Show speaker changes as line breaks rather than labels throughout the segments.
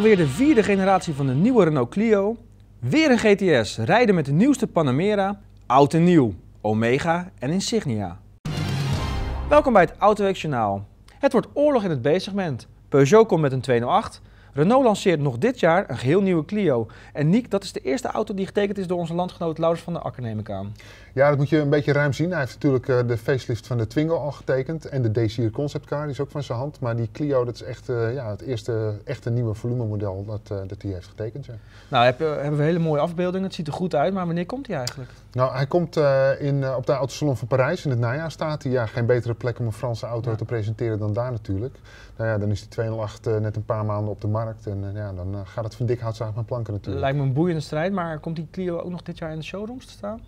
alweer de vierde generatie van de nieuwe Renault Clio. Weer een GTS, rijden met de nieuwste Panamera, oud en nieuw, Omega en Insignia. Welkom bij het Autoweek Journaal. Het wordt oorlog in het B-segment. Peugeot komt met een 208, Renault lanceert nog dit jaar een geheel nieuwe Clio. En Niek, dat is de eerste auto die getekend is door onze landgenoot Laurens van
der Akker, neem ik aan. Ja, dat moet je een beetje ruim zien. Hij heeft natuurlijk eh, de facelift van de Twingo al getekend. En de Dacia Concept Car, die is ook van zijn hand. Maar die Clio, dat is echt eh, ja, het eerste echte nieuwe volumemodel dat, eh, dat hij heeft getekend. Ja.
Nou, hebben we hele mooie afbeeldingen. Het ziet er goed uit. Maar wanneer komt hij
eigenlijk? Nou, hij komt in, op de Autosalon van Parijs in het najaar staat hij. Ja, geen betere plek om een Franse auto te presenteren dan daar natuurlijk. Nou ja, dan is die 208 net een paar maanden op de markt. En eh, ja, dan eh, gaat het van dik hout zagen planken natuurlijk. Lijkt me
een boeiende strijd, maar komt die Clio ook nog dit jaar in de showrooms te staan?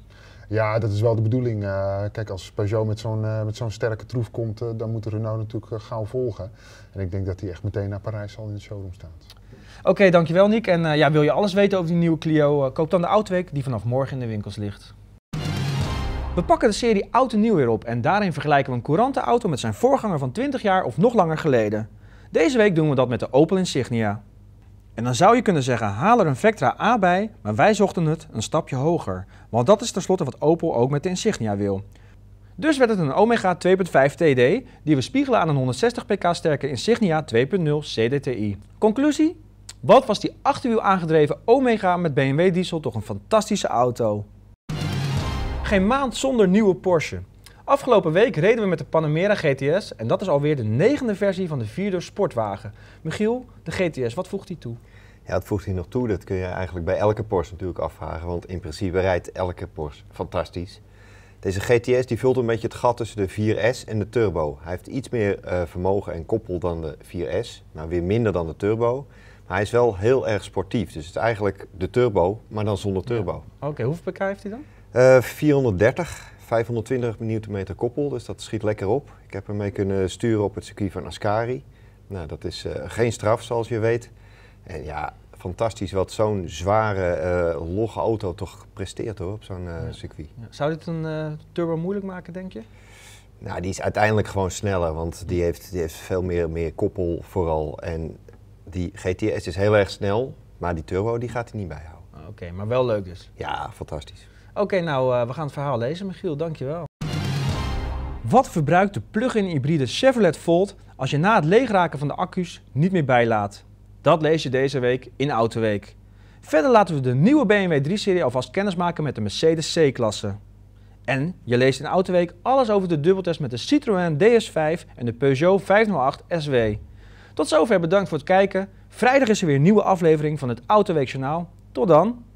Ja, dat is wel de bedoeling. Eh, kijk, als Peugeot met zo'n met zo'n sterke troef komt, dan moet Renault natuurlijk gauw volgen. En ik denk dat hij echt meteen naar Parijs al in de showroom staat.
Oké, dankjewel Nick. En ja, wil je alles weten over die nieuwe Clio? koop dan de Autoweek die vanaf morgen in de winkels ligt. We pakken de serie Auto Nieuw weer op en daarin vergelijken we een courante auto met zijn voorganger van 20 jaar of nog langer geleden. Deze week doen we dat met de Opel Insignia. En dan zou je kunnen zeggen, haal er een Vectra A bij, maar wij zochten het een stapje hoger. Want dat is tenslotte wat Opel ook met de Insignia wil. Dus werd het een Omega 2.5 TD, die we spiegelen aan een 160 pk sterke Insignia 2.0 CDTI. Conclusie? Wat was die achterwiel aangedreven Omega met BMW diesel toch een fantastische auto. Geen maand zonder nieuwe Porsche. Afgelopen week reden we met de Panamera GTS en dat is alweer de negende versie van de Vierdeur sportwagen. Michiel, de GTS, wat voegt die
toe? Ja, wat voegt hij nog toe? Dat kun je eigenlijk bij elke Porsche natuurlijk afvragen, want in principe rijdt elke Porsche fantastisch. Deze GTS die vult een beetje het gat tussen de 4S en de Turbo. Hij heeft iets meer eh, vermogen en koppel dan de 4S, maar nou weer minder dan de Turbo. Maar hij is wel heel erg sportief, dus het is eigenlijk de Turbo, maar dan zonder Turbo.
Oké, hoeveel pk heeft hij dan?
430 eh, 520 Nm koppel, dus dat schiet lekker op. Ik heb ermee kunnen sturen op het circuit van Ascari. Nou, dat is eh, geen straf, zoals je weet. En ja, fantastisch wat zo'n zware, uh, logge auto toch presteert hoor, op zo'n eh, circuit.
Zou dit een turbo moeilijk maken, denk je?
Nou, die is uiteindelijk gewoon sneller, want die heeft, die heeft veel meer, meer koppel vooral. En die GTS is heel erg snel, maar die turbo die gaat hij niet bijhouden. Ah, oké, maar wel leuk dus. Ja, fantastisch.
Oké, nou, eh, we gaan het verhaal lezen, Michiel. Dankjewel.
Wat verbruikt de plug-in
hybride Chevrolet Volt als je na het leegraken van de accu's niet meer bijlaat? Dat lees je deze week in Autoweek. Verder laten we de nieuwe BMW 3-serie alvast kennismaken met de Mercedes C-klasse. En je leest in Autoweek alles over de dubbeltest met de Citroën DS5 en de Peugeot 508 SW. Tot zover bedankt voor het kijken. Vrijdag is er weer een nieuwe aflevering van het Autoweekjournaal. Tot dan!